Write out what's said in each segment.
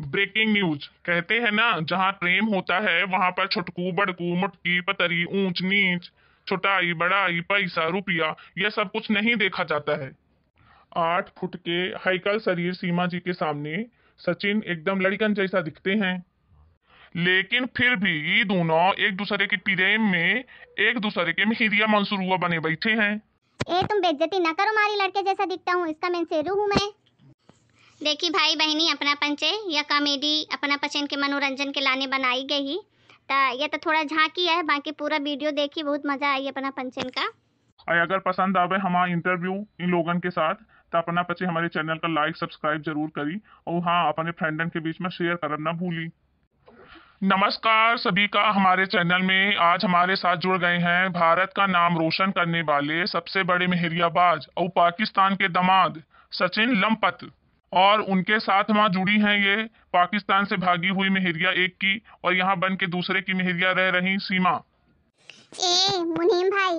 Breaking news कहते हैं ना जहाँ प्रेम होता है वहां पर छुटकू बड़कू मुटकी पतरी ऊंच नीच छुटाई बड़ाई पैसा रुपया यह सब कुछ नहीं देखा जाता है आठ फुट के हाइकल शरीर सीमा जी के सामने सचिन एकदम लड़कन जैसा दिखते हैं लेकिन फिर भी ये दोनों एक दूसरे के प्रेम में एक दूसरे के मंसूर हुआ बने बैठे हैं ए तुम बेइज्जती ना करो मारी लड़के जैसा दिखता हूँ इसका मैं शेरू हूँ मैं देखी भाई बहनी अपना पंचे या कॉमेडी अपना पचन के मनोरंजन के लाने बनाई गई तो यह तो थोड़ा झांकी है बाकी पूरा वीडियो देखी बहुत मजा आई अपना पंचन का और अगर पसंद आवे हमारा इंटरव्यू इन लोगों के साथ तो अपना पचे हमारे चैनल का लाइक सब्सक्राइब जरूर करी और हाँ अपने फ्रेंडन के बीच में शेयर करना ना भूली नमस्कार सभी का हमारे चैनल में आज हमारे साथ जुड़ गए हैं भारत का नाम रोशन करने वाले सबसे बड़े मेहरियाबाज और पाकिस्तान के दमाद सचिन लम्पत और उनके साथ वहाँ जुड़ी हैं ये पाकिस्तान से भागी हुई मेहरिया एक की और यहाँ बन के दूसरे की मेहरिया रह रही सीमा ए मुनीम भाई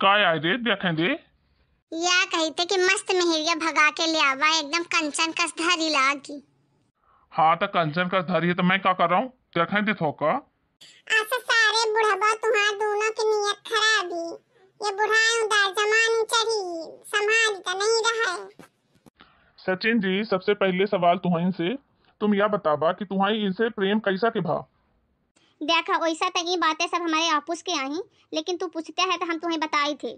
का आए दे देखे दे या थे तो कि मस्त मेहरिया भगा के ले आवा एकदम कंचन कस धारी लागी हाँ तो कंचन कस धारी है तो मैं क्या कर रहा हूँ देखे दे थोका अच्छा, सारे सचिन जी सबसे पहले सवाल तुम्हें से तुम यह बताबा कि तुम्हारी इनसे प्रेम कैसा के भा देखा वैसा तो ये बातें सब हमारे आपस के आई लेकिन तू पूछते है तो हम तुम्हें बताए थे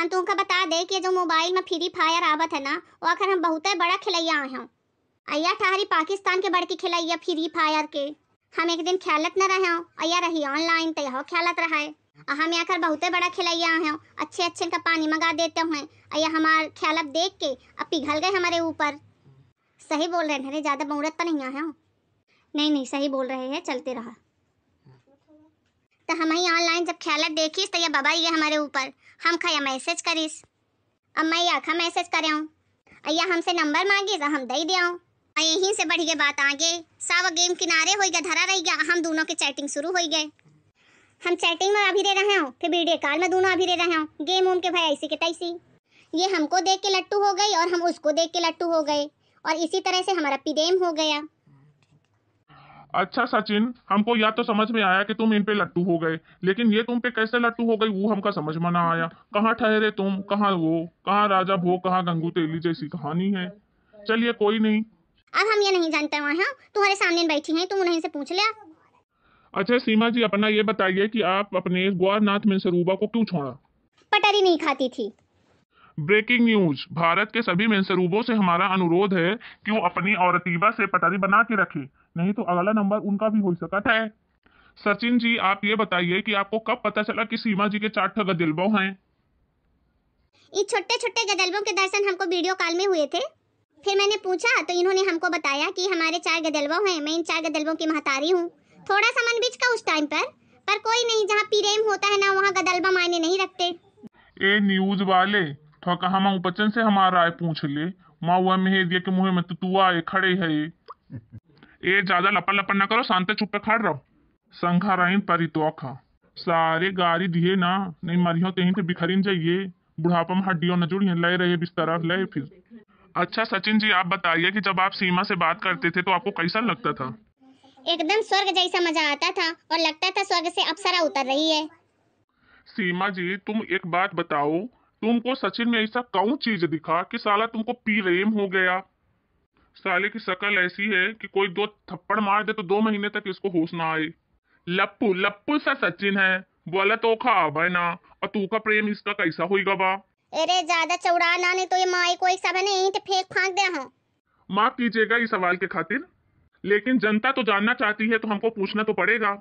हम तुमको बता दे कि जो मोबाइल में फ्री फायर आवत है ना वो आखिर हम बहुत बड़ा खिलैया आए हूँ अया ठहरी पाकिस्तान के बड़की खिलैया फ्री फायर के हम एक दिन ख्यालत न रहे अया रही ऑनलाइन तो यह ख्यालत रहा है हम यहाँ बहुत बड़ा खिलैया हैं अच्छे अच्छे का पानी मंगा देते हैं या हमारे ख्याल अब देख के अब पिघल गए हमारे ऊपर सही बोल रहे हैं ज़्यादा मुहूर्त पर तो नहीं आए हैं नहीं नहीं सही बोल रहे हैं चलते रहा तो हम ही ऑनलाइन जब ख्याल देखीस तो ये बाबा ये हमारे ऊपर हम खा मैसेज करीस अब मैं आखा मैसेज करे हूँ अया हमसे नंबर मांगी तो हम दे दिया हूँ यहीं से बढ़िया बात आ गई सावा गेम किनारे हो गया धरा रह गया हम दोनों के चैटिंग शुरू हो गए हम चैटिंग में अभी दे रहे हो फिर वीडियो कॉल में दोनों अभी दे रहे हो गेम ओम के भाई ऐसी के तैसी ये हमको देख के लट्टू हो गई और हम उसको देख के लट्टू हो गए और इसी तरह से हमारा पिदेम हो गया अच्छा सचिन हमको या तो समझ में आया कि तुम इन पे लट्टू हो गए लेकिन ये तुम पे कैसे लट्टू हो गई वो हमका समझ में ना आया कहाँ ठहरे तुम कहाँ वो कहाँ राजा भो कहाँ गंगू तेली जैसी कहानी है चलिए कोई नहीं अब हम ये नहीं जानते वहाँ तुम्हारे सामने बैठी हैं तुम उन्हें से पूछ लिया अच्छा सीमा जी अपना ये बताइए कि आप अपने ग्वारनाथ मेनसरूबा को क्यों छोड़ा पटरी नहीं खाती थी ब्रेकिंग न्यूज भारत के सभी मेनसरूबों से हमारा अनुरोध है कि वो अपनी औरतीबा से पटरी बना के रखे नहीं तो अगला नंबर उनका भी हो सकता है सचिन जी आप ये बताइए कि आपको कब पता चला कि सीमा जी के चार गजलबों हैं ये छोटे छोटे गजलबों के दर्शन हमको वीडियो कॉल में हुए थे फिर मैंने पूछा तो इन्होंने हमको बताया कि हमारे चार गजलबों हैं मैं इन चार गजलबों की महतारी हूँ थोड़ा सा मन बीच का उस टाइम पर पर कोई नहीं जहाँ पीरेम e होता है ना वहाँ गदलबा मायने नहीं रखते ए न्यूज वाले थोड़ा कहा माँ बचन से हमारा आए पूछ ले माँ वह मेह दिया के मुँह में तो तू आए खड़े है ए ज्यादा लपन लपन ना करो शांत चुप पे खड़ रहो संघा राइन परी तो खा सारे गाड़ी दिए ना नहीं मरियो कहीं तो से बिखरी जाइए बुढ़ापा में हड्डियों न जुड़ी ले रहे बिस्तर ले फिर अच्छा सचिन जी आप बताइए कि जब आप सीमा से बात करते थे तो आपको कैसा लगता था एकदम स्वर्ग जैसा मजा आता था और लगता था स्वर्ग से अप्सरा उतर रही है सीमा जी तुम एक बात बताओ तुमको सचिन में ऐसा कौन चीज दिखा कि साला तुमको पी रेम हो गया साले की शक्ल ऐसी है कि कोई दो थप्पड़ मार दे तो दो महीने तक इसको होश ना आए लप्पू लप्पू सा सचिन है बोला तो खा भाई ना और तू का प्रेम इसका कैसा होगा बा अरे ज्यादा चौड़ा ना नहीं तो ये माई को एक सब नहीं तो फेंक फांक दे हाँ। माफ कीजिएगा इस सवाल के खातिर लेकिन जनता तो जानना चाहती है तो हमको पूछना तो पड़ेगा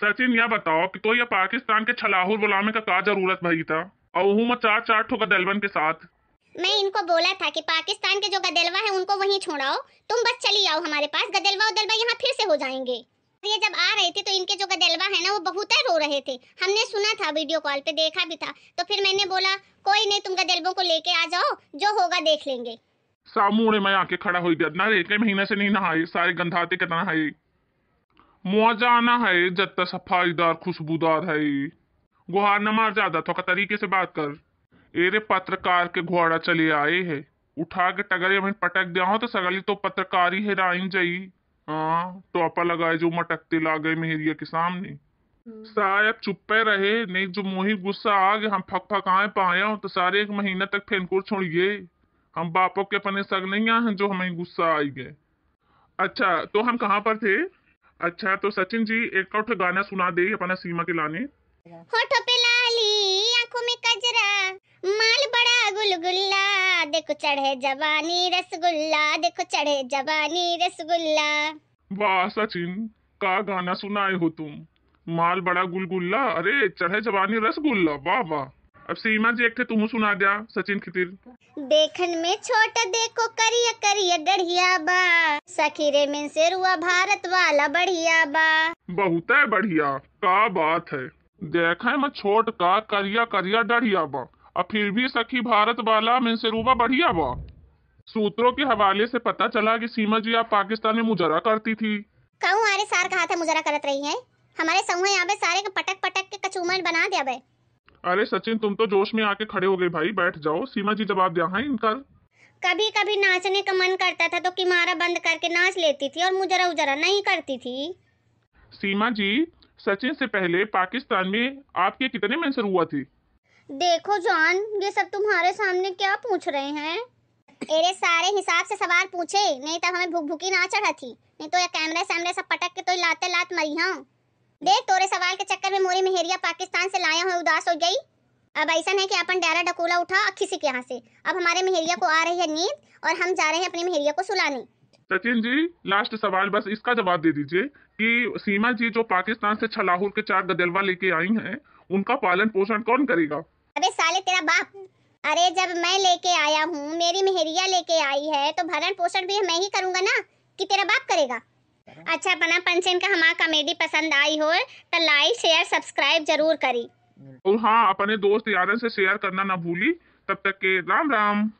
सचिन यह बताओ कि तो यह पाकिस्तान के छलाहुर बुलाने का क्या जरूरत भाई था और चार चार ठो गदलवन के साथ मैं इनको बोला था कि पाकिस्तान के जो गदेलवा है उनको वहीं छोड़ाओ तुम बस चली आओ हमारे पास गदलवा उदलवा यहाँ फिर से हो जाएंगे ये जब आ रहे थे तो इनके जो गदलवा है ना वो बहुत रो रहे थे हमने सुना था वीडियो कॉल पे देखा भी था तो फिर मैंने बोला कोई नहीं तुम गदेलवों को लेके आ जाओ जो होगा देख लेंगे सामूड़े में आके खड़ा हो गया ना एक महीने से नहीं नहाए सारे गंधाते के नहाए मुआवजा आना है तक सफाईदार खुशबूदार है गुहार न मार जाता तो तरीके से बात कर एरे पत्रकार के घोड़ा चले आए है उठा के टगरे में पटक दिया हो तो सगली तो ही है राइन जाई हाँ अपा लगाए जो मटकते ला गए मेहरिया के सामने हम्म। साहब चुप्पे रहे नहीं जो मोहित गुस्सा आ गया हम फक आए पाया तो सारे एक महीना तक फेनकुर छोड़िए हम बापों के पने सगनैया हैं जो हमें गुस्सा आई गए अच्छा तो हम कहाँ पर थे अच्छा तो सचिन जी एक उठ गाना सुना दे अपना सीमा के लाने होठों पे लाली आंखों में कजरा माल बड़ा गुलगुल्ला देखो चढ़े जवानी रसगुल्ला देखो चढ़े जवानी रसगुल्ला वाह सचिन का गाना सुनाए हो तुम माल बड़ा गुलगुल्ला अरे चढ़े जवानी रसगुल्ला वाह वाह अब सीमा जी एक थे तुम सुना दिया सचिन खितिर देखन में छोटा देखो करिया करिया डढ़िया बा सखीरे में से रुआ भारत वाला बढ़िया बा बहुत है बढ़िया का बात है देखे में छोट का करिया करिया डढ़िया बा और फिर भी सखी भारत वाला में से रुआ बढ़िया बा सूत्रों के हवाले से पता चला कि सीमा जी आप पाकिस्तान में मुजरा करती थी कहूँ हमारे सार कहा था मुजरा करत रही है हमारे समूह यहाँ पे सारे के पटक पटक के कचूमर बना दिया अरे सचिन तुम तो जोश में आके खड़े हो गए भाई बैठ जाओ सीमा जी जवाब दिया है इनका कभी कभी नाचने का मन करता था तो किमारा बंद करके नाच लेती थी और मुजरा उजरा नहीं करती थी सीमा जी सचिन से पहले पाकिस्तान में आपके कितने मेंसर हुआ थी देखो जॉन ये सब तुम्हारे सामने क्या पूछ रहे हैं अरे सारे हिसाब से सवाल पूछे नहीं तो हमें भूख भुकी ना चढ़ा थी नहीं तो ये कैमरे सैमरे सब पटक के तो लाते लात मरी हाँ देख तोरे सवाल के चक्कर में मोरी मेहरिया पाकिस्तान से लाया हुआ उदास हो गई अब ऐसा है कि अपन डेरा डकोला उठा किसी के यहाँ से अब हमारे मेहरिया को आ रही है नींद और हम जा रहे हैं अपनी मेहरिया को सुलाने सचिन जी लास्ट सवाल बस इसका जवाब दे दीजिए कि सीमा जी जो पाकिस्तान से छलाहुल के चार गदलवा लेके आई हैं उनका पालन पोषण कौन करेगा अरे साले तेरा बाप अरे जब मैं लेके आया हूँ मेरी मेहरिया लेके आई है तो भरण पोषण भी मैं ही करूँगा ना कि तेरा बाप करेगा अच्छा बना पंचन का हमारा कॉमेडी पसंद आई हो तो लाइक शेयर सब्सक्राइब जरूर करी और हाँ अपने दोस्त यारों से शेयर करना ना भूली तब तक के राम राम